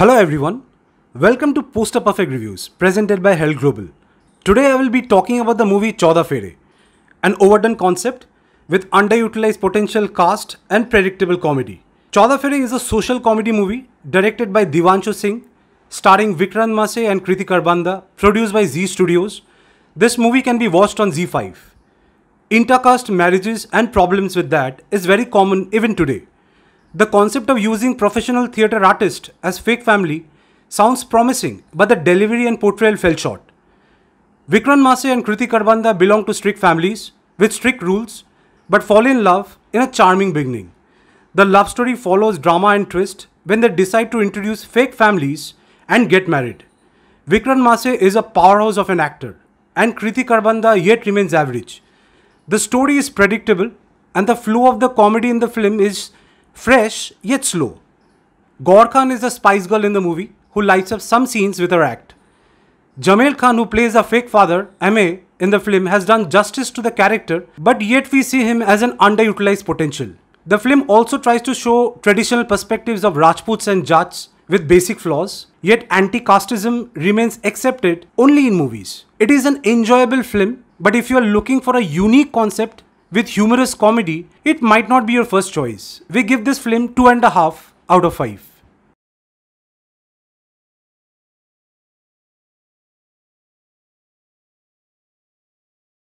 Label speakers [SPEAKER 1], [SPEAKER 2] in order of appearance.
[SPEAKER 1] Hello everyone, welcome to Poster Perfect Reviews presented by Hell Global. Today I will be talking about the movie Chauda Fere, an overdone concept with underutilized potential cast and predictable comedy. Chauda Fere is a social comedy movie directed by Divanshu Singh, starring Vikrant Mase and Kriti Karbanda, produced by Z Studios. This movie can be watched on Z5. Intercaste marriages and problems with that is very common even today. The concept of using professional theatre artists as fake family sounds promising, but the delivery and portrayal fell short. Vikram Mase and Kriti Karbanda belong to strict families with strict rules, but fall in love in a charming beginning. The love story follows drama and twist when they decide to introduce fake families and get married. Vikram Mase is a powerhouse of an actor, and Kriti Karbanda yet remains average. The story is predictable, and the flow of the comedy in the film is Fresh yet slow. Gaur Khan is the spice girl in the movie who lights up some scenes with her act. Jamil Khan, who plays a fake father, M.A., in the film has done justice to the character, but yet we see him as an underutilized potential. The film also tries to show traditional perspectives of Rajputs and Jats with basic flaws, yet anti casteism remains accepted only in movies. It is an enjoyable film, but if you are looking for a unique concept with humorous comedy, it might not be your first choice. We give this film 2.5 out of 5.